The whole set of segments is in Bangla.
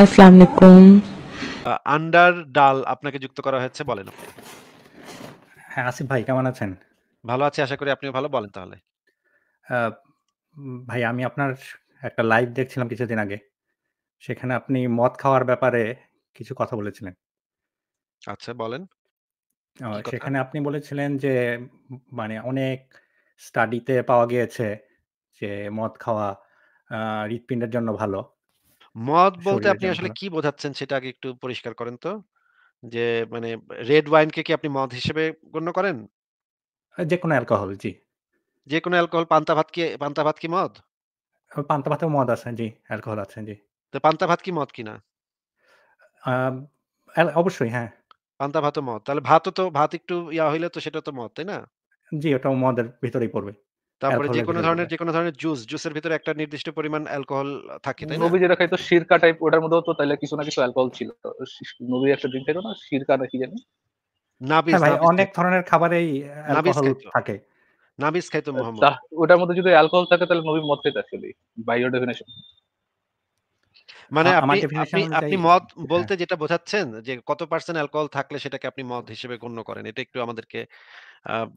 আসসালামু আলাইকুম আন্ডার ডাল আপনাকে যুক্ত করা হয়েছে বলেন আপনি হ্যাঁ আসিফ ভাই কেমন আছেন ভালো আছি আশা করি আপনিও ভালো বলেন তাহলে ভাই আমি আপনার একটা লাইভ দেখছিলাম কিছুদিন আগে সেখানে আপনি মদ খাওয়ার ব্যাপারে কিছু কথা বলেছিলেন আচ্ছা বলেন সেখানে আপনি বলেছিলেন যে মানে অনেক স্টাডিতে পাওয়া গিয়েছে যে মদ খাওয়া হৃৎপিণ্ডের জন্য ভালো মদ বলতে আপনি আসলে কি বোঝাচ্ছেন সেটা আগে একটু পরিষ্কার করেন তো। যে মানে রেড ওয়াইনকে কি আপনি মদ হিসেবে গণ্য করেন? যে যেকোনো অ্যালকোহল, জি। যেকোনো অ্যালকোহল পান্তা ভাত কি পান্তা ভাত কি মদ? পান্তা ভাতে মদ আছে, জি। অ্যালকোহল আছে, জি। তো পান্তা ভাত কি মদ কিনা? আব অবশ্যই, হ্যাঁ। পান্তা ভাতও মদ। তাহলে ভাতও তো ভাত একটু ইয়া হইলে তো সেটা তো মদ, তাই না? জি, ওটাও মদের ভিতরেই পড়বে। তারপরে যে কোনো ধরনের যে কোনো ধরনের জুস জুসের ভিতরে একটা নির্দিষ্ট পরিমাণ অ্যালকোহল থাকে তাই না নবী যেটা খাইতো শিরকা টাইপ ওটার মধ্যেও তো তাইলে কিছু না কিছু অ্যালকোহল ছিল নবী একটা ড্রিঙ্ক খাইতো না শিরকা নাকি জানি নাবিস হ্যাঁ অনেক ধরনের খাবারেই অ্যালকোহল থাকে নাবিস খাইতো আচ্ছা, মোহাম্মদ ওটার মধ্যে যদি অ্যালকোহল থাকে তাহলে নবী মদ খাইতো আসলে বাই ইওর ডেফিনেশন মানে হ্যাঁ, আপনি আপনি মদ বলতে হ্যাঁ। যেটা বোঝাচ্ছেন যে কত পার্সেন্ট অ্যালকোহল থাকলে সেটাকে আপনি মদ হিসেবে গণ্য করেন এটা একটু আমাদেরকে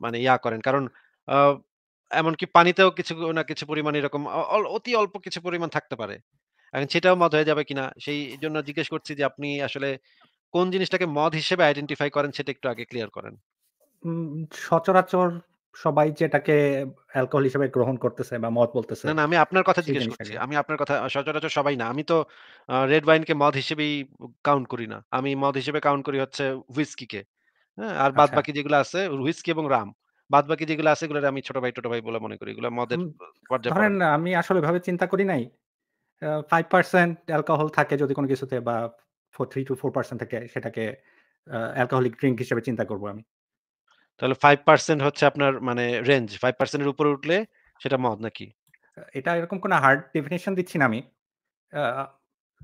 মানে ইয়া করেন কারণ এমনকি পানিতেও কিছু না কিছু পরিমাণ এরকম অতি অল্প কিছু পরিমাণ থাকতে পারে এখন সেটাও মদ হয়ে যাবে কিনা সেই জন্য জিজ্ঞেস করছি যে আপনি আসলে কোন জিনিসটাকে মদ হিসেবে আইডেন্টিফাই করেন সেটা একটু আগে ক্লিয়ার করেন সচরাচর সবাই যেটাকে অ্যালকোহল হিসেবে গ্রহণ করতেছে বা মদ বলতেছে না আমি আপনার কথা জিজ্ঞেস করছি আমি আপনার কথা সচরাচর সবাই না আমি তো রেড ওয়াইনকে মদ হিসেবেই কাউন্ট করি না আমি মদ হিসেবে কাউন্ট করি হচ্ছে হুইস্কিকে হ্যাঁ আর বাদ আচ্ছা। বাকি যেগুলো আছে হুইস্কি এবং রাম বাদ বাকি যেগুলো আছে এগুলো আমি ছোট ভাই ছোট ভাই বলে মনে করি এগুলো মদের ধরেন আমি আসলে ভাবে চিন্তা করি নাই ফাইভ পার্সেন্ট অ্যালকোহল থাকে যদি কোনো কিছুতে বা four three two four percent থাকে সেটাকে অ্যালকোহলিক ড্রিঙ্ক হিসেবে চিন্তা করবো আমি তাহলে ফাইভ পার্সেন্ট হচ্ছে আপনার মানে রেঞ্জ ফাইভ পার্সেন্টের উপরে উঠলে সেটা মদ নাকি এটা এরকম কোনো হার্ড ডেফিনেশন দিচ্ছি না আমি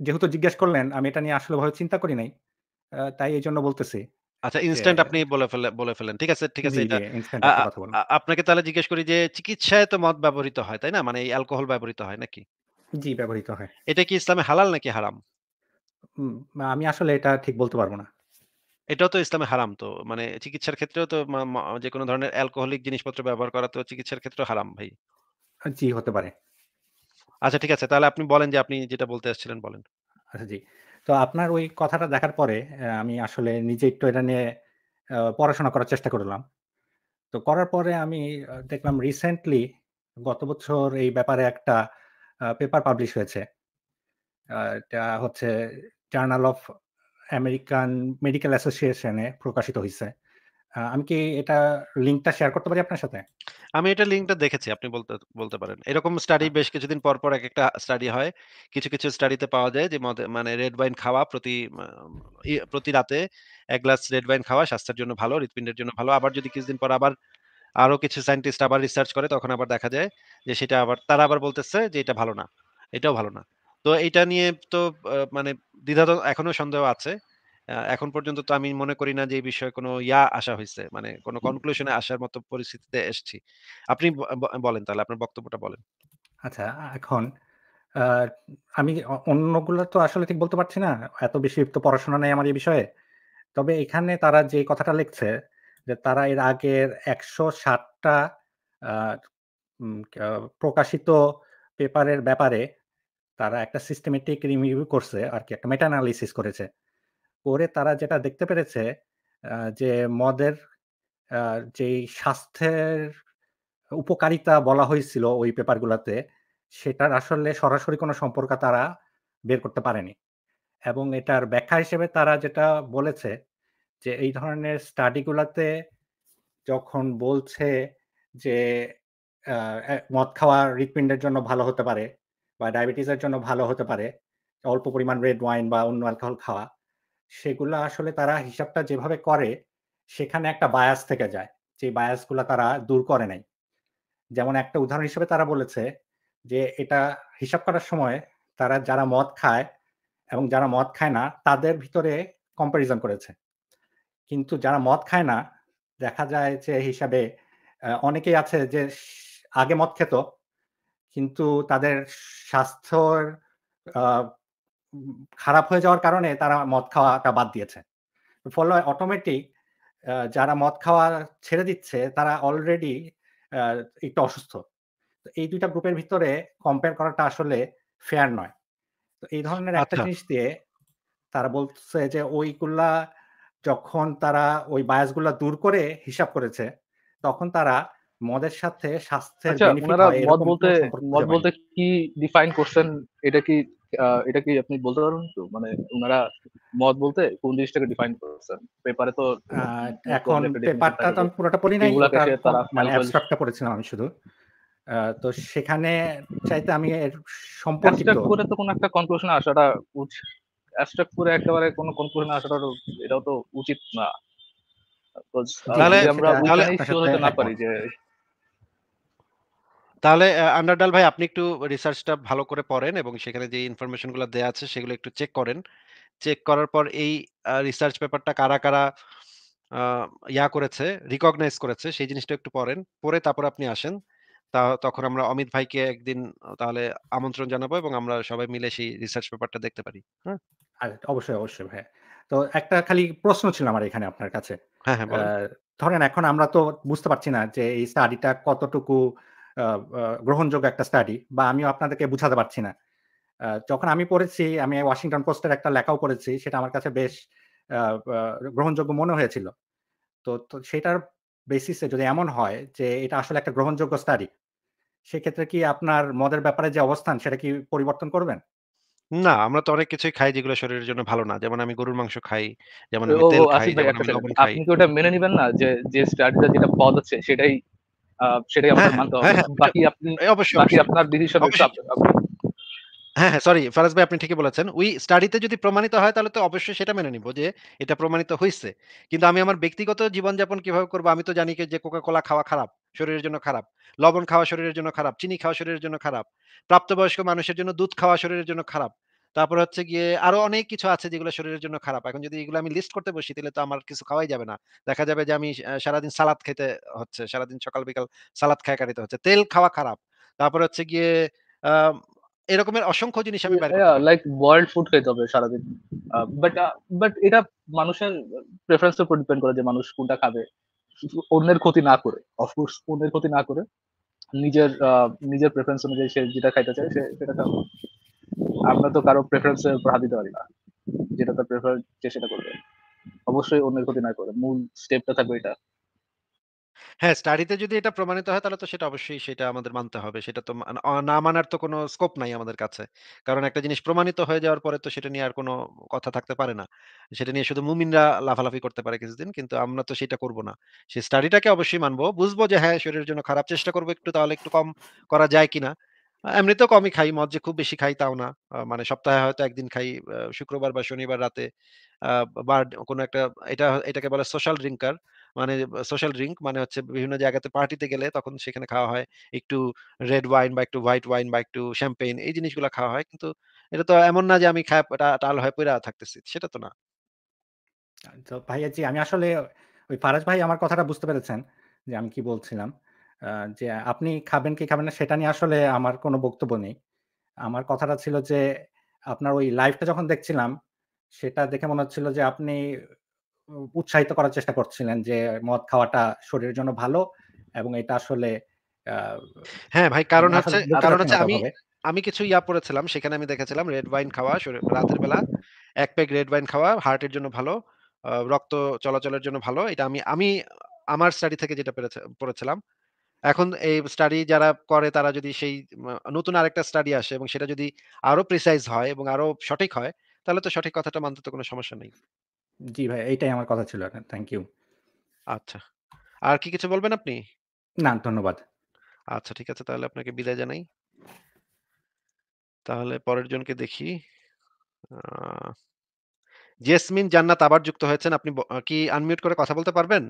যেহেতু জিজ্ঞেস করলেন আমি এটা নিয়ে আসলে ভাবে চিন্তা করি নাই তাই এই জন্য বলতেছি আচ্ছা ইনস্ট্যান্ট আপনি বলে ফেলে বলে ফেলেন ঠিক আছে ঠিক আছে এটা আপনাকে তাহলে জিজ্ঞেস করি যে চিকিৎসায় তো মদ ব্যবহৃত হয় তাই না মানে এই অ্যালকোহল ব্যবহৃত হয় নাকি জি ব্যবহৃত হয় এটা কি ইসলামে হালাল নাকি হারাম আমি আসলে এটা ঠিক বলতে পারবো না এটাও তো ইসলামে হারাম তো মানে চিকিৎসার ক্ষেত্রেও তো যে কোনো ধরনের অ্যালকোহলিক জিনিসপত্র ব্যবহার করা তো চিকিৎসার ক্ষেত্রে হারাম ভাই জি হতে পারে আচ্ছা ঠিক আছে তাহলে আপনি বলেন যে আপনি যেটা বলতে আসছিলেন বলেন আচ্ছা জি তো আপনার ওই কথাটা দেখার পরে আমি আসলে নিজে একটু এটা নিয়ে পড়াশোনা করার চেষ্টা করলাম তো করার পরে আমি দেখলাম রিসেন্টলি গত বছর এই ব্যাপারে একটা পেপার পাবলিশ হয়েছে এটা হচ্ছে জার্নাল অফ আমেরিকান মেডিকেল অ্যাসোসিয়েশনে প্রকাশিত হয়েছে আমি কি এটা লিঙ্কটা শেয়ার করতে পারি আপনার সাথে আমি এটা লিঙ্কটা দেখেছি আপনি বলতে বলতে পারেন এরকম স্টাডি আচ্ছা। বেশ কিছুদিন পর পর এক একটা স্টাডি হয় কিছু কিছু স্টাডিতে পাওয়া যায় যে মানে রেড ওয়াইন খাওয়া প্রতি প্রতি রাতে এক গ্লাস রেড ওয়াইন খাওয়া স্বাস্থ্যের জন্য ভালো হৃৎপিণ্ডের জন্য ভালো আবার যদি কিছুদিন পর আবার আরো কিছু সায়েন্টিস্ট আবার রিসার্চ করে তখন আবার দেখা যায় যে সেটা আবার তারা আবার বলতেছে যে এটা ভালো না এটাও ভালো না তো এটা নিয়ে তো মানে দ্বিধা এখনো সন্দেহ আছে এখন পর্যন্ত তো আমি মনে করি না যে এই বিষয়ে কোনো ইয়া আসা হয়েছে মানে কোনো কনক্লুশনে আসার মতো পরিস্থিতিতে এসছি আপনি বলেন তাহলে আপনার বক্তব্যটা বলেন আচ্ছা এখন আমি অন্যগুলো তো আসলে ঠিক বলতে পারছি না এত বেশি তো পড়াশোনা নেই আমার এই বিষয়ে তবে এখানে তারা যে কথাটা লিখছে যে তারা এর আগের একশো ষাটটা প্রকাশিত পেপারের ব্যাপারে তারা একটা সিস্টেমেটিক রিভিউ করছে আর কি একটা মেটা অ্যানালিসিস করেছে করে তারা যেটা দেখতে পেরেছে যে মদের যে স্বাস্থ্যের উপকারিতা বলা হয়েছিল ওই পেপারগুলোতে সেটার আসলে সরাসরি কোনো সম্পর্ক তারা বের করতে পারেনি এবং এটার ব্যাখ্যা হিসেবে তারা যেটা বলেছে যে এই ধরনের স্টাডিগুলোতে যখন বলছে যে মদ খাওয়া হৃৎপিণ্ডের জন্য ভালো হতে পারে বা ডায়াবেটিসের জন্য ভালো হতে পারে অল্প পরিমাণ রেড ওয়াইন বা অন্য অ্যালকোহল খাওয়া সেগুলো আসলে তারা হিসাবটা যেভাবে করে সেখানে একটা বায়াস থেকে যায় যে বায়াসগুলো তারা দূর করে নাই যেমন একটা উদাহরণ হিসেবে তারা বলেছে যে এটা হিসাব করার সময় তারা যারা মদ খায় এবং যারা মদ খায় না তাদের ভিতরে কম্প্যারিজন করেছে কিন্তু যারা মদ খায় না দেখা যায় যে হিসাবে অনেকেই আছে যে আগে মদ খেত কিন্তু তাদের স্বাস্থ্যর খারাপ হয়ে যাওয়ার কারণে তারা মদ খাওয়াটা বাদ দিয়েছে ফলে অটোমেটিক যারা মদ খাওয়া ছেড়ে দিচ্ছে তারা অলরেডি একটু অসুস্থ এই দুইটা গ্রুপের ভিতরে কম্পেয়ার করাটা আসলে ফেয়ার নয় তো এই ধরনের একটা আচ্ছা। জিনিস দিয়ে তারা বলছে যে ওইগুলা যখন তারা ওই বায়াসগুলো দূর করে হিসাব করেছে তখন তারা মদের সাথে স্বাস্থ্যের বেনিফিট আচ্ছা, মদ বলতে মদ বলতে কি ডিফাইন করছেন এটা কি এটা কি আপনি বলতে পারবেন তো মানে ওনারা মত বলতে কোন জিনিসটাকে ডিফাইন করেছেন পেপারে তো এখন পেপারটা তো পুরোটা পড়ি নাই মানে অ্যাবস্ট্রাক্টটা পড়েছিলাম আমি শুধু তো সেখানে চাইতে আমি এর সম্পর্কিত করে তো কোন একটা কনক্লুশন আসাটা অ্যাবস্ট্রাক্ট করে একেবারে কোনো কনক্লুশন আসাটা এটাও তো উচিত না তাহলে আমরা না পারি যে তাহলে আন্ডারডাল ভাই আপনি একটু রিসার্চটা ভালো করে পড়েন এবং সেখানে যে ইনফরমেশনগুলো দেওয়া আছে সেগুলো একটু চেক করেন চেক করার পর এই রিসার্চ পেপারটা কারা কারা ইয়া করেছে রিকগনাইজ করেছে সেই জিনিসটা একটু পড়েন পরে তারপর আপনি আসেন তা তখন আমরা অমিত ভাইকে একদিন তাহলে আমন্ত্রণ জানাবো এবং আমরা সবাই মিলে সেই রিসার্চ পেপারটা দেখতে পারি হ্যাঁ অবশ্যই অবশ্যই ভাই তো একটা খালি প্রশ্ন ছিল আমার এখানে আপনার কাছে হ্যাঁ হ্যাঁ ধরেন এখন আমরা তো বুঝতে পারছি না যে এই স্টাডিটা কতটুকু গ্রহণযোগ্য একটা স্টাডি বা আমিও আপনাদেরকে বুঝাতে পারছি না যখন আমি পড়েছি আমি ওয়াশিংটন পোস্টের একটা লেখাও পড়েছি সেটা আমার কাছে বেশ গ্রহণযোগ্য মনে হয়েছিল তো সেটার বেসিসে যদি এমন হয় যে এটা আসলে একটা গ্রহণযোগ্য স্টাডি সেক্ষেত্রে কি আপনার মদের ব্যাপারে যে অবস্থান সেটা কি পরিবর্তন করবেন না আমরা তো অনেক কিছুই খাই যেগুলো শরীরের জন্য ভালো না যেমন আমি গরুর মাংস খাই যেমন আপনি কি ওটা মেনে নেবেন না যে যে স্টাডিটা যেটা পাওয়া যাচ্ছে সেটাই সেটাই আমাদের হ্যাঁ, মানতে হবে হ্যাঁ, হ্যাঁ, বাকি আপনি অবশ্যই বাকি আপনার ডিসিশন হ্যাঁ হ্যাঁ সরি ফারাজ ভাই আপনি ঠিকই বলেছেন ওই স্টাডিতে যদি প্রমাণিত হয় তাহলে তো অবশ্যই সেটা মেনে নিব যে এটা প্রমাণিত হয়েছে কিন্তু আমি আমার ব্যক্তিগত জীবনযাপন কিভাবে করবো আমি তো জানি যে কোকা কোলা খাওয়া খারাপ শরীরের জন্য খারাপ লবণ খাওয়া শরীরের জন্য খারাপ চিনি খাওয়া শরীরের জন্য খারাপ প্রাপ্তবয়স্ক মানুষের জন্য দুধ খাওয়া শরীরের জন্য খারাপ তারপর হচ্ছে গিয়ে আরো অনেক কিছু আছে যেগুলো শরীরের জন্য খারাপ এখন যদি এগুলো আমি লিস্ট করতে বসি তাহলে তো আমার কিছু খাওয়াই যাবে না দেখা যাবে যে আমি সারাদিন সালাদ খেতে হচ্ছে সারাদিন সকাল বিকাল সালাদ খায় কাটিতে হচ্ছে তেল খাওয়া খারাপ তারপর হচ্ছে গিয়ে এরকমের অসংখ্য জিনিস আমি লাইক বয়েলড ফুড খেতে হবে সারাদিন বাট বাট এটা মানুষের প্রেফারেন্সের উপর ডিপেন্ড করে যে মানুষ কোনটা খাবে অন্যের ক্ষতি না করে অফকোর্স অন্যের ক্ষতি না করে নিজের নিজের প্রেফারেন্স অনুযায়ী সে যেটা খাইতে চায় সে সেটা খাবে আমরা তো কারো প্রেফারেন্সের উপর হাত দিতে পারি না যেটা তার প্রেফার যে সেটা করবে অবশ্যই অন্যের ক্ষতি না করে মূল স্টেপটা থাকবে এটা হ্যাঁ স্টাডিতে যদি এটা প্রমাণিত হয় তাহলে তো সেটা অবশ্যই সেটা আমাদের মানতে হবে সেটা তো না মানার তো কোনো স্কোপ নাই আমাদের কাছে কারণ একটা জিনিস প্রমাণিত হয়ে যাওয়ার পরে তো সেটা নিয়ে আর কোনো কথা থাকতে পারে না সেটা নিয়ে শুধু মুমিনরা লাফালাফি করতে পারে কিছুদিন কিন্তু আমরা তো সেটা করব না সেই স্টাডিটাকে অবশ্যই মানবো বুঝবো যে হ্যাঁ শরীরের জন্য খারাপ চেষ্টা করবো একটু তাহলে একটু কম করা যায় কিনা এমনিতেও কমই খাই মদ যে খুব বেশি খাই তাও না মানে সপ্তাহে হয়তো একদিন খাই শুক্রবার বা শনিবার রাতে বা কোনো একটা এটা এটাকে বলে সোশ্যাল ড্রিঙ্কার মানে সোশ্যাল ড্রিঙ্ক মানে হচ্ছে বিভিন্ন জায়গাতে পার্টিতে গেলে তখন সেখানে খাওয়া হয় একটু রেড ওয়াইন বা একটু হোয়াইট ওয়াইন বা একটু শ্যাম্পেইন এই জিনিসগুলো খাওয়া হয় কিন্তু এটা তো এমন না যে আমি খায় টাল হয়ে পড়ে থাকতেছি সেটা তো না তো ভাইয়া জি আমি আসলে ওই ফারাজ ভাই আমার কথাটা বুঝতে পেরেছেন যে আমি কি বলছিলাম যে আপনি খাবেন কি খাবেন না সেটা নিয়ে আসলে আমার কোনো বক্তব্য নেই। আমার কথাটা ছিল যে আপনার ওই লাইফটা যখন দেখছিলাম, সেটা দেখে মনে হচ্ছিল যে আপনি উৎসাহিত করার চেষ্টা করছিলেন যে মদ খাওয়াটা শরীরের জন্য ভালো এবং এটা আসলে হ্যাঁ ভাই কারণ হচ্ছে কারণ হচ্ছে আমি আমি কিছু ইয়া পড়েছিলাম সেখানে আমি দেখেছিলাম রেড ওয়াইন খাওয়া রাতের বেলা এক প্যাক রেড ওয়াইন খাওয়া হার্টের জন্য ভালো। রক্ত চলাচলের জন্য ভালো। এটা আমি আমি আমার স্টাডি থেকে যেটা পড়েছিলাম। এখন এই স্টাডি যারা করে তারা যদি সেই নতুন আরেকটা স্টাডি আসে এবং সেটা যদি আরো প্রিসাইজ হয় এবং আরো সঠিক হয় তাহলে তো সঠিক কথাটা মানতে তো কোনো সমস্যা নেই জি ভাই এইটাই আমার কথা ছিল থ্যাংক ইউ আচ্ছা আর কি কিছু বলবেন আপনি না ধন্যবাদ আচ্ছা ঠিক আছে তাহলে আপনাকে বিদায় জানাই তাহলে পরের জনকে দেখি জেসমিন জান্নাত আবার যুক্ত হয়েছেন আপনি কি আনমিউট করে কথা বলতে পারবেন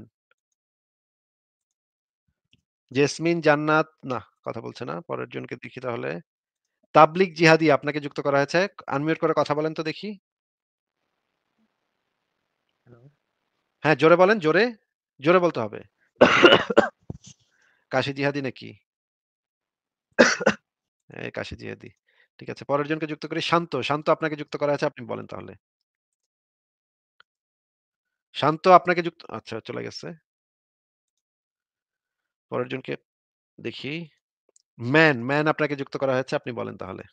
জেসমিন জান্নাত না কথা বলছে না পরের জনকে দেখি তাহলে তাবলিক জিহাদি আপনাকে যুক্ত করা হয়েছে আনমিউট করে কথা বলেন তো দেখি হ্যাঁ জোরে বলেন জোরে জোরে বলতে হবে কাশি জিহাদি নাকি কাশি জিহাদি ঠিক আছে পরের জনকে যুক্ত করি শান্ত শান্ত আপনাকে যুক্ত করা আছে আপনি বলেন তাহলে শান্ত আপনাকে যুক্ত আচ্ছা চলে গেছে পরের জনকে দেখি ম্যান, ম্যান আপনাকে যুক্ত করা হয়েছে। আপনি বলেন তাহলে।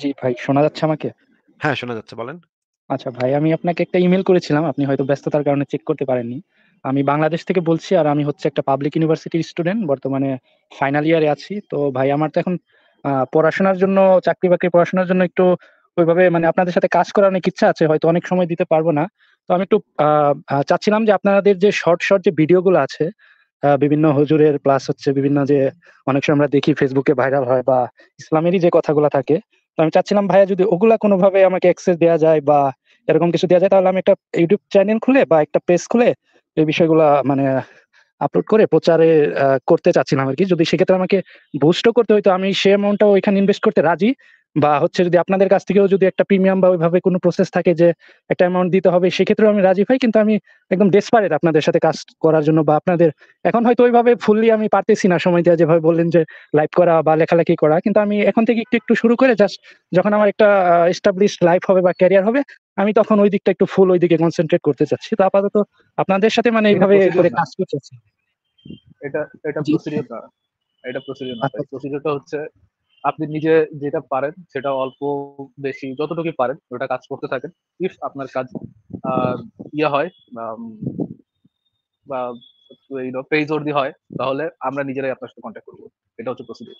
জি ভাই, শোনা যাচ্ছে আমাকে? হ্যাঁ, শোনা যাচ্ছে বলেন। আচ্ছা ভাই, আমি আপনাকে একটা ইমেল করেছিলাম। আপনি হয়তো ব্যস্ততার কারণে চেক করতে পারেননি। আমি বাংলাদেশ থেকে বলছি আর আমি হচ্ছে একটা পাবলিক ইউনিভার্সিটির স্টুডেন্ট। বর্তমানে ফাইনাল ইয়ারে আছি। তো ভাই আমার তো এখন পড়াশোনার জন্য চাকরি-বাকরি পড়াশোনার জন্য একটু ওইভাবে মানে আপনাদের সাথে কাজ করার অনেক ইচ্ছা আছে। হয়তো অনেক সময় দিতে পারবো না। তো আমি একটু আহ চাচ্ছিলাম যে আপনাদের যে শর্ট, শর্ট যে ভিডিওগুলো আছে বিভিন্ন হুজুরের প্লাস হচ্ছে বিভিন্ন যে অনেক সময় আমরা দেখি ফেসবুকে ভাইরাল হয় বা ইসলামেরই যে কথাগুলো থাকে তো আমি চাচ্ছিলাম ভাইয়া যদি ওগুলা কোনোভাবে আমাকে অ্যাক্সেস দেওয়া যায় বা এরকম কিছু দেওয়া যায় তাহলে আমি একটা ইউটিউব চ্যানেল খুলে বা একটা পেজ খুলে এই বিষয়গুলা মানে আপলোড করে প্রচারে করতে চাচ্ছিলাম আর কি যদি সেক্ষেত্রে আমাকে বুস্টও করতে হয়তো আমি সে অ্যামাউন্টটাও এখানে ইনভেস্ট করতে রাজি বা হচ্ছে যদি আপনাদের কাছ থেকেও যদি একটা প্রিমিয়াম বা ওইভাবে কোনো প্রসেস থাকে যে একটা অ্যামাউন্ট দিতে হবে সেক্ষেত্রেও আমি রাজি ভাই কিন্তু আমি একদম ডেসপারেট আপনাদের সাথে কাজ করার জন্য বা আপনাদের এখন হয়তো ওইভাবে ফুললি আমি পারতেছি না সময় দেওয়া যেভাবে বললেন যে লাইভ করা বা লেখালেখি করা কিন্তু আমি এখন থেকে একটু একটু শুরু করে জাস্ট যখন আমার একটা এস্টাবলিশ লাইফ হবে বা ক্যারিয়ার হবে আমি তখন ওই দিকটা একটু ফুল ওই দিকে কনসেন্ট্রেট করতে চাচ্ছি তো আপাতত আপনাদের সাথে মানে এইভাবে করে কাজ করতে চাচ্ছি এটা এটা প্রসিডিউর না এটা প্রসিডিউর না প্রসিডিউরটা আচ্ছা, আচ্ছা। হচ্ছে আপনি নিজে যেটা পারেন সেটা অল্প বেশি যতটুকু পারেন ওটা কাজ করতে থাকেন ইফ আপনার কাজ ইয়ে হয় বা পেজর্দি হয় তাহলে আমরা নিজেরাই আপনার সাথে কন্ট্যাক্ট করবো এটা হচ্ছে প্রসিডিউর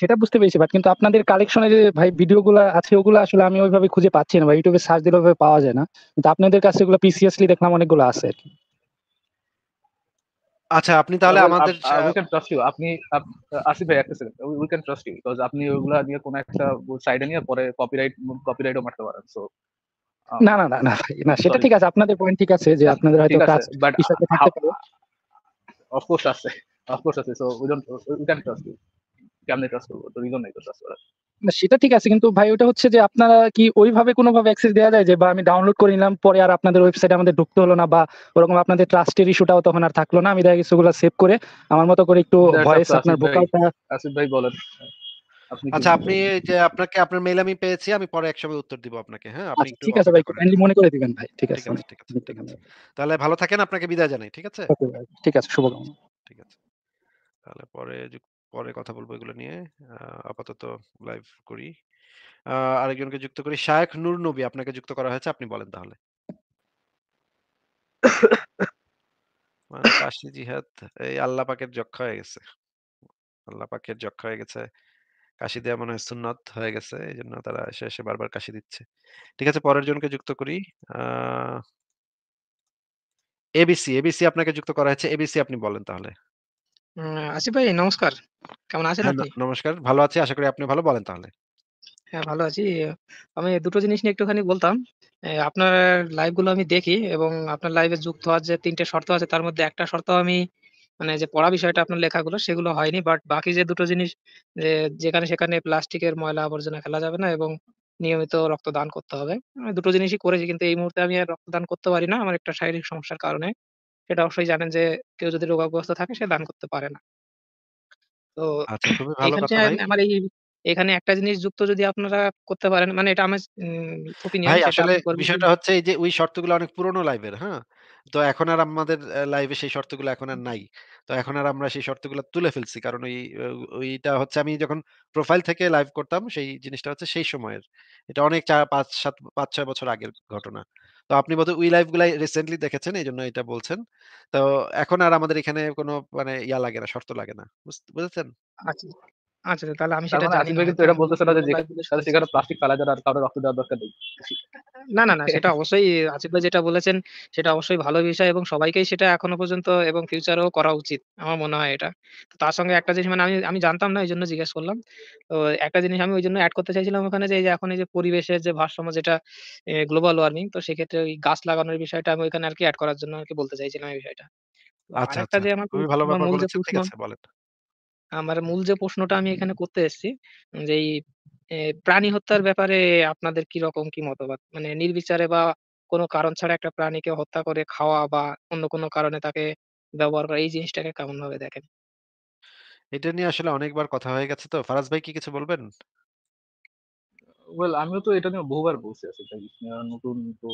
সেটা বুঝতে পেরেছি বাট কিন্তু আপনাদের কালেকশনে যে ভাই ভিডিও গুলো আছে ওগুলো আসলে আমি ওইভাবে খুঁজে পাচ্ছি না ভাই ইউটিউবে সার্চ দিলে পাওয়া যায় না কিন্তু আপনাদের কাছে এগুলো পিসিএসলি দেখলাম অনেকগুলো আছে আর কি আচ্ছা আপনি তাহলে আমাদের উই ক্যান ট্রাস্ট ইউ আপনি আসিফ ভাই একটা second we can trust you because আপনি ওগুলা নিয়ে কোন একটা সাইডে নিয়ে পরে কপিরাইট কপিরাইটও মারতে পারেন সো um, না না না না না সেটা ঠিক আছে আপনাদের পয়েন্ট ঠিক আছে যে আপনাদের হয়তো কাজ বাট অফকোর্স আছে অফকোর্স আছে so we don't we can trust you কাজ করবো তো কাজ করার সেটা ঠিক আছে কিন্তু ভাই ওটা হচ্ছে যে আপনারা কি ওইভাবে কোনোভাবে অ্যাক্সেস দেওয়া যায় যে বা আমি ডাউনলোড করে নিলাম পরে আর আপনাদের ওয়েবসাইটে আমাদের ঢুকতে হলো না বা ওরকম আপনাদের ট্রাস্টের ইস্যুটাও তখন আর থাকলো না আমি দেখা ওগুলো সেভ করে আমার মতো করে একটু ভয়েস আপনার ভোকালটা আসিফ ভাই বলেন আচ্ছা আপনি যে আপনাকে আপনার মেইল আমি পেয়েছি আমি পরে এক সময় উত্তর দিব আপনাকে হ্যাঁ আপনি আচ্ছা, একটু ঠিক আছে ভাই কাইন্ডলি মনে করে দিবেন ভাই ঠিক আছে ঠিক আছে ঠিক আছে তাহলে ভালো থাকেন আপনাকে বিদায় জানাই ঠিক আছে ঠিক আছে শুভকামনা ঠিক আছে তাহলে পরে পরে কথা বলবো এগুলো নিয়ে আপাতত লাইভ করি আরেকজনকে যুক্ত করি শায়েখ নূর নবী আপনাকে যুক্ত করা হয়েছে আপনি বলেন তাহলে মানে কাশি জিহাদ এই আল্লাহ পাকের যক্ষা হয়ে গেছে আল্লাহ পাকের যক্ষা হয়ে গেছে কাশি দেয়া মনে হয় সুন্নত হয়ে গেছে এই জন্য তারা এসে এসে বারবার কাশি দিচ্ছে ঠিক আছে পরের জনকে যুক্ত করি এবিসি এবিসি আপনাকে যুক্ত করা হয়েছে এবিসি আপনি বলেন তাহলে আহ আসিফ ভাই নমস্কার। কেমন আছেন হ্যাঁ, আপনি? নমস্কার। ভালো আছি। আশা করি আপনি ভালো। বলেন তাহলে। হ্যাঁ, ভালো আছি। আমি দুটো জিনিস নিয়ে একটুখানি বলতাম। এ আপনার লাইভ গুলো আমি দেখি এবং আপনার লাইভে যুক্ত হওয়ার যে তিনটে শর্ত আছে তার মধ্যে একটা শর্ত আমি মানে যে পড়া বিষয়টা আপনার লেখাগুলো সেগুলো হয়নি। বাট বাকি যে দুটো জিনিস যে যেখানে সেখানে প্লাস্টিকের ময়লা আবর্জনা ফেলা যাবে না এবং নিয়মিত রক্তদান করতে হবে। আমি দুটো জিনিসই করেছি। কিন্তু এই মুহূর্তে আমি আর রক্তদান করতে পারি না। আমার একটা শারীরিক সমস্যার কারণে। সেটা অবশ্যই জানেন যে কেউ যদি রোগাগ্রস্ত থাকে সে দান করতে পারে না। তো আচ্ছা, এখানে আমার এই এখানে একটা জিনিস যুক্ত যদি আপনারা করতে পারেন মানে এটা আমার ভাই ওপিনিয়ন আসলে বিষয়টা হচ্ছে এই যে ওই শর্তগুলো অনেক পুরনো লাইফের, হ্যাঁ? তো এখন আর আমাদের লাইভে সেই শর্তগুলো এখন আর নাই তো এখন আর আমরা সেই শর্তগুলো তুলে ফেলছি কারণ ওই ওইটা হচ্ছে আমি যখন প্রোফাইল থেকে লাইভ করতাম সেই জিনিসটা হচ্ছে সেই সময়ের এটা অনেক চার পাঁচ সাত পাঁচ ছয় বছর আগের ঘটনা তো আপনি বোধহয় উই লাইভ গুলাই রিসেন্টলি দেখেছেন এই জন্য এটা বলছেন তো এখন আর আমাদের এখানে কোনো মানে ইয়া লাগে না শর্ত লাগে না বুঝতে বুঝেছেন আচ্ছা। আচ্ছা, আচ্ছা তাহলে আমি সেটা মানে জানি না কিন্তু এটা বলতেছ না যে যেখানে সেখানে প্লাস্টিক ফেলা যায় আর কারো রক্ত দেওয়ার দরকার নেই না না না সেটা অবশ্যই আসিফ ভাই যেটা বলেছেন সেটা অবশ্যই ভালো বিষয় এবং সবাইকেই সেটা এখনো পর্যন্ত এবং করা উচিত আমার মনে হয় এটা তার সঙ্গে একটা জিনিস মানে আমি আমি জানতাম না এই জন্য জিজ্ঞেস করলাম তো একটা জিনিস আমি ওই জন্য অ্যাড করতে চাইছিলাম ওখানে যে এখন এই যে পরিবেশের যে ভারসাম্য যেটা গ্লোবাল ওয়ার্মিং তো সেক্ষেত্রে ওই গাছ লাগানোর বিষয়টা আমি ওইখানে আর কি অ্যাড করার জন্য আর কি বলতে চাইছিলাম এই বিষয়টা আচ্ছা আচ্ছা যে আমার খুবই ভালো ব্যাপার বলেছেন ঠিক আছে বলেন আমার মূল যে প্রশ্নটা আমি এখানে করতে এসেছি যে এই প্রাণী হত্যার ব্যাপারে আপনাদের কি রকম কি মতবাদ? মানে নির্বিচারে বা কোনো কারণ ছাড়া একটা প্রাণীকে হত্যা করে খাওয়া বা অন্য কোনো কারণে তাকে ব্যবহার করা এই জিনিসটাকে কেমন ভাবে দেখেন? এটা নিয়ে আসলে অনেকবার কথা হয়ে গেছে তো। ফারাজ ভাই কি কিছু বলবেন? ওয়েল আমিও তো এটা নিয়ে বহুবার বলছি আছে নতুন তো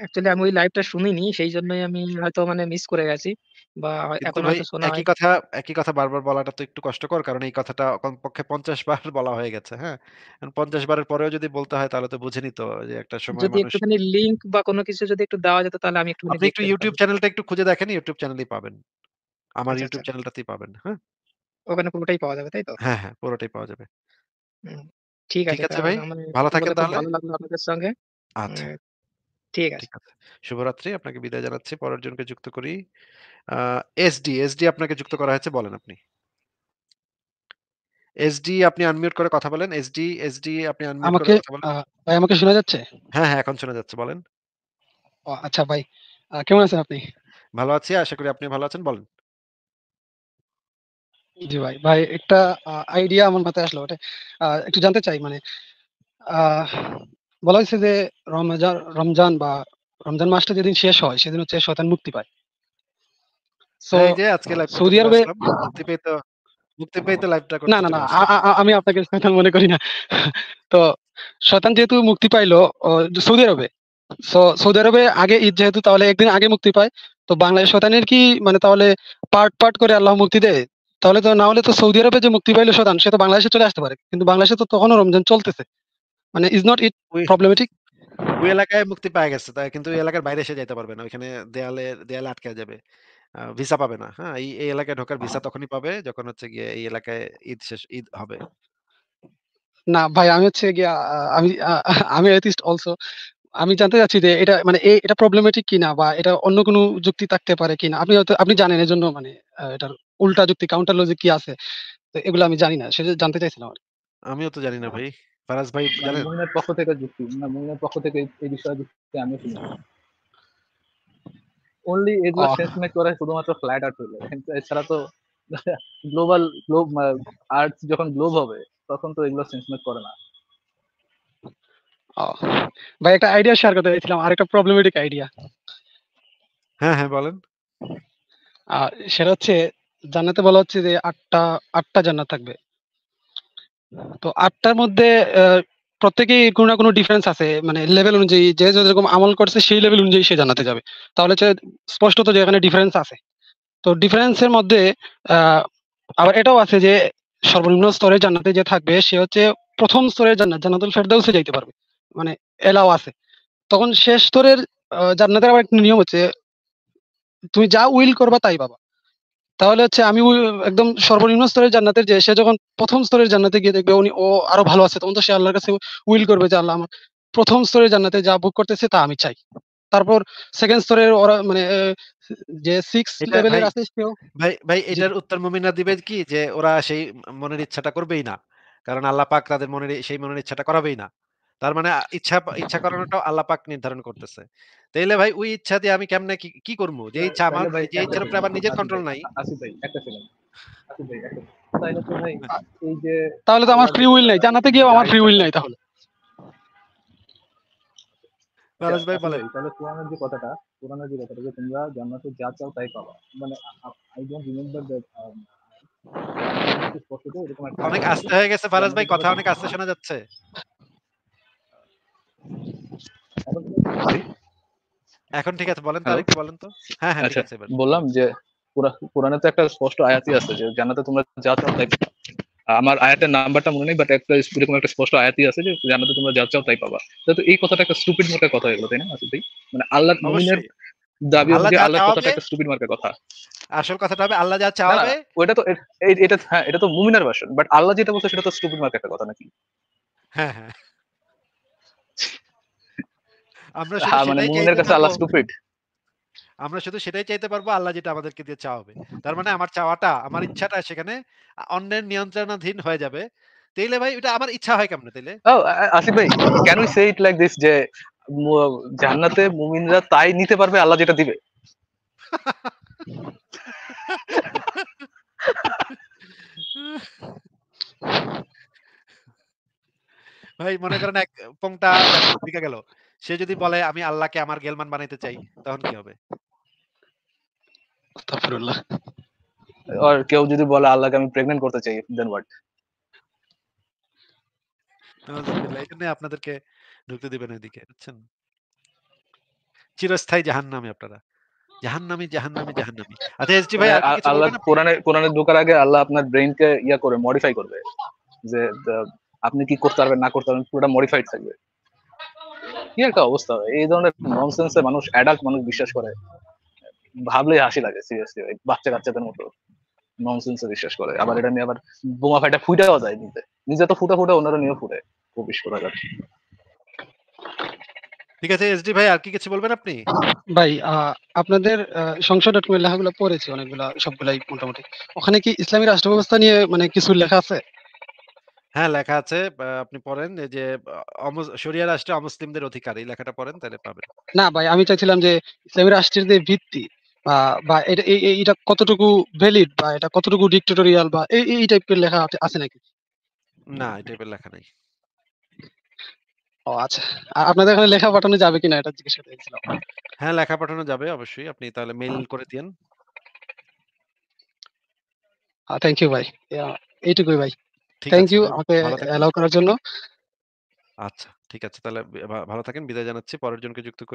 অ্যাকচুয়ালি মানে ইয়ে আমি ওই লাইভটা শুনিনি সেই জন্যই আমি হয়তো মানে মিস করে গেছি বা এখন হয়তো শোনা একই কথা একই কথা বারবার বলাটা তো একটু কষ্টকর কারণ এই কথাটা পক্ষে 50 বার বলা হয়ে গেছে হ্যাঁ 50 বারের পরেও যদি বলতে হয় তাহলে তো বুঝে নিতে যে একটা সময় যদি একটুখানি লিংক বা কোনো কিছু যদি একটু দেওয়া যেত তাহলে আমি একটু আপনি একটু ইউটিউব চ্যানেলটা একটু খুঁজে দেখেন ইউটিউব চ্যানেলেই পাবেন আমার ইউটিউব চ্যানেলটাতেই আচ্ছা। পাবেন হ্যাঁ ওখানে পুরোটাই পাওয়া যাবে তাই তো হ্যাঁ হ্যাঁ পুরোটাই পাওয়া যাবে ঠিক আছে আছে ভাই ভালো থাকেন তাহলে ভালো লাগলো আপনাদের সঙ্গে আচ্ছা হ্যাঁ, ঠিক আছে শুভরাত্রি আপনাকে বিদায় জানাচ্ছি পরের জনকে যুক্ত করি এসডি এসডি আপনাকে যুক্ত করা হয়েছে বলেন আপনি এসডি আপনি আনমিউট করে কথা বলেন এসডি এসডি আপনি আনমিউট করে কথা বলেন আহ, ভাই আমাকে শোনা যাচ্ছে হ্যাঁ হ্যাঁ এখন শোনা যাচ্ছে বলেন ও, আচ্ছা ভাই কেমন আছেন আপনি ভালো আছি আশা করি আপনি ভালো আছেন বলেন জি ভাই ভাই একটা আইডিয়া আমার মাথায় আসলো ওটা একটু জানতে চাই মানে বলা হয়েছে যে রমজান রমজান বা রমজান মাসটা যেদিন শেষ হয় সেদিন হচ্ছে শয়তান মুক্তি পায় সৌদি আরবে মুক্তি পেতো মুক্তি লাইভটা না না না আমি আপনাকে শয়তান মনে করি না তো শতান যেহেতু মুক্তি পাইলো সৌদি আরবে সৌদি আরবে আগে ঈদ যেহেতু তাহলে একদিন আগে মুক্তি পায় তো বাংলাদেশ শয়তানের কি মানে তাহলে পার্ট পার্ট করে আল্লাহ মুক্তি দেয় তাহলে তো না হলে তো সৌদি আরবে যে মুক্তি পাইলে সদান সে তো বাংলাদেশে চলে আসতে পারে কিন্তু বাংলাদেশে তো তখনও রমজান চলতেছে মানে ইজ নট ইট প্রবলেমেটিক ওই এলাকায় মুক্তি পাওয়া গেছে তাই কিন্তু এলাকার বাইরে এসে যাইতে পারবে না ওইখানে দেয়ালে দেয়ালে আটকে যাবে ভিসা পাবে না হ্যাঁ এই এলাকায় ঢোকার ভিসা তখনই পাবে যখন হচ্ছে গিয়ে এই এলাকায় ঈদ শেষ ঈদ হবে না ভাই আমি হচ্ছে গিয়া আমি আমি অ্যাথিস্ট অলসো আমি জানতে চাচ্ছি যে এটা মানে এটা প্রবলেমেটিক কিনা বা এটা অন্য কোনো যুক্তি থাকতে পারে কিনা আপনি হয়তো আপনি জানেন এর জন্য মানে এটার উল্টা যুক্তি কাউন্টার লজিক কি আছে তো এগুলো আমি জানি না সেটা জানতে চাইছিলাম আর আমিও তো জানি না ভাই ফারাজ ভাই জানেন মইনের পক্ষ থেকে যুক্তি না মইনের পক্ষ থেকে এই বিষয়ে যুক্তি আমি শুনি অনলি এগুলো সেন্স মেক করে শুধুমাত্র ফ্ল্যাট আর্ট হইলে এছাড়া তো গ্লোবাল গ্লোব আর্ট যখন গ্লোব হবে তখন তো এগুলো সেন্স মেক করে না ভাই একটা আইডিয়া শেয়ার করতে চাইছিলাম আর একটা প্রবলেমেটিক আইডিয়া হ্যাঁ হ্যাঁ বলেন সেটা হচ্ছে জান্নাতে বলা হচ্ছে যে আটটা আটটা জান্নাত থাকবে তো আটটার মধ্যে প্রত্যেকেই কোনো না কোনো ডিফারেন্স আছে মানে লেভেল অনুযায়ী যে যেরকম আমল করছে সেই লেভেল অনুযায়ী সে জানাতে যাবে তাহলে হচ্ছে স্পষ্টত যে এখানে ডিফারেন্স আছে তো ডিফারেন্সের মধ্যে আবার এটাও আছে যে সর্বনিম্ন স্তরে জান্নাতে যে থাকবে সে হচ্ছে প্রথম স্তরে জান্নাত জান্নাতুল ফেরদাউসে যাইতে পারবে মানে এলাও আছে তখন শেষ স্তরের জান্নাতের আবার একটা নিয়ম হচ্ছে তুমি যা উইল করবা তাই বাবা তাহলে হচ্ছে আমি একদম সর্বনিম্ন স্তরের জান্নাতের যে সে যখন প্রথম স্তরের জান্নাতে গিয়ে দেখবে উনি ও আরো ভালো আছে তখন তো সে আল্লাহর কাছে উইল করবে যে আল্লাহ আমার প্রথম স্তরের জান্নাতে যা বুক করতেছে তা আমি চাই তারপর সেকেন্ড স্তরের ওরা মানে যে সিক্স লেভেলের আছে সেও ভাই ভাই এটার উত্তর মুমিনা দিবে কি যে ওরা সেই মনের ইচ্ছাটা করবেই না কারণ আল্লাহ পাক তাদের মনের সেই মনের ইচ্ছাটা করাবেই না তার মানে ইচ্ছা ইচ্ছা করানোটাও আল্লাপাক নির্ধারণ করতেছে তাইলে ভাই ওই ইচ্ছা দিয়ে আমি কেমনে কি করবো যে ইচ্ছা আমার যে ইচ্ছার উপরে আমার নিজের কন্ট্রোল নাই তাহলে তো আমার ফ্রি উইল নাই জানাতে গিয়ে আমার ফ্রি উইল নাই তাহলে ভাই বলেন তাহলে কোরআনের যে কথাটা কোরআনের যে কথাটা যে তোমরা জান্নাতে যা চাও তাই মানে অনেক আস্তে হয়ে গেছে ফারাজ ভাই কথা অনেক আস্তে শোনা যাচ্ছে এখন ঠিক আছে বলেন তো আরেকটু বলেন তো হ্যাঁ হ্যাঁ ঠিক আচ্ছা, আছে বললাম যে কোরআনে তো একটা স্পষ্ট আয়াতই আছে যে জান্নাতে তোমরা যা চাও তাই আমার আয়াতের নাম্বারটা মনে নেই বাট একটা এরকম একটা স্পষ্ট আয়াতই আছে যে জান্নাতে তোমরা যা চাও তাই পাবা তো এই কথাটা একটা স্টুপিড মার্কের কথা এগুলো তাই না আসলে মানে আল্লাহ মুমিনের দাবি অনুযায়ী আল্লাহ কথাটা একটা স্টুপিড মার্কা কথা আসল কথাটা হবে আল্লাহ যা চাওবে ওটা তো এটা হ্যাঁ এটা তো মুমিনের ভাষণ বাট আল্লাহ যেটা বলছে সেটা তো স্টুপিড মার্কা একটা কথা নাকি হ্যাঁ হ্যাঁ আমরা মানে মুমিনের কাছে আল্লাহ স্টুপিড আমরা শুধু সেটাই চাইতে পারবো আল্লাহ যেটা আমাদেরকে দিয়ে চাওয়াবে তার মানে আমার চাওয়াটা আমার ইচ্ছাটা সেখানে অন্যের নিয়ন্ত্রণাধীন হয়ে যাবে তাইলে ভাই এটা আমার ইচ্ছা হয় কেমনে তাইলে ও আসিফ ভাই can we say it like this যে জান্নাতে মুমিনরা তাই নিতে পারবে আল্লাহ যেটা দিবে ভাই মনে করেন এক পংটা দিকে গেল সে যদি বলে আমি আল্লাহকে আমার গেলমান বানাইতে চাই তখন কি হবে আর কেউ যদি বলে আল্লাহকে আমি প্রেগন্যান্ট করতে চাই দেন হোয়াট আপনাদেরকে ঢুকতে দিবেন ওইদিকে বুঝছেন চিরস্থায়ী জাহান্নামে আপনারা জাহান্নামি জাহান্নামি জাহান্নামি আচ্ছা এসজি ভাই হ্যাঁ, আল্লাহ কোরআনে কোরআনে ঢোকার আগে আল্লাহ আপনার ব্রেইনকে ইয়া করে মডিফাই করবে যে আপনি কি করতে পারবেন না করতে পারবেন পুরোটা মডিফাইড থাকবে কি একটা অবস্থা এই ধরনের ননসেন্সে মানুষ অ্যাডাল্ট মানুষ বিশ্বাস করে ভাবলে হাসি লাগে সিরিয়াসলি বাচ্চা বাচ্চাদের মতো ননসেন্সে বিশ্বাস করে আবার এটা নিয়ে আবার বোমা ফাইটা ফুটাও যায় নিতে নিজে তো ফুটা ফুটা ওনারা নিয়ে ফুটে খুবই কোথাকার ঠিক আছে এসডি ভাই আর কি কিছু বলবেন আপনি ভাই আপনাদের সংসদ ডট কমের লেখাগুলো পড়েছি অনেকগুলা সবগুলাই মোটামুটি ওখানে কি ইসলামী রাষ্ট্র ব্যবস্থা নিয়ে মানে কিছু লেখা আছে হ্যাঁ, লেখা আছে। আপনি পড়েন এই যে শরিয়া রাষ্ট্রে অমুসলিমদের অধিকার। এই লেখাটা পড়েন তাহলে পাবেন। না ভাই আমি চাইছিলাম যে ইসলামী রাষ্ট্রের যে ভিত্তি বা এটা এটা কতটুকু ভ্যালিড বা এটা কতটুকু ডিক্টেটোরিয়াল বা এই এই টাইপের লেখা আছে নাকি? না, এই টাইপের লেখা নাই। ও আচ্ছা। আপনাদের এখানে লেখা পাঠানো যাবে কিনা এটা জিজ্ঞেস করতে হ্যাঁ, লেখা পাঠানো যাবে অবশ্যই। আপনি তাহলে মেইল আচ্ছা। করে দিয়েন। থ্যাংক ইউ ভাই। এইটুকুই ভাই। থ্যাংক ইউ আমাকে অ্যালাউ করার জন্য আচ্ছা ঠিক আছে তাহলে ভালো থাকেন বিদায় জানাচ্ছি পরের জনকে যুক্ত করি